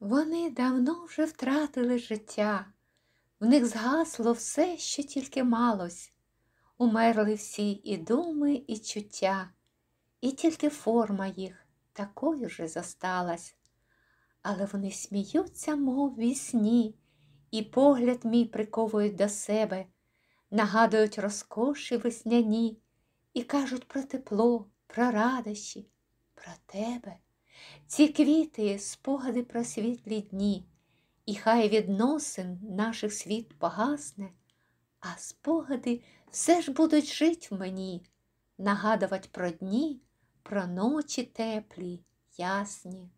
Вони давно вже втратили життя, в них згасло все, що тільки малось, умерли всі і думи, і чуття, і тільки форма їх такою вже засталась. Але вони сміються, мов ві сні, і погляд мій приковують до себе, нагадують розкоші весняні і кажуть про тепло, про радощі, про тебе. Ці квіти, спогади про світлі дні, і хай відносин наших світ погасне, а спогади все ж будуть жить в мені, нагадувати про дні, про ночі теплі, ясні.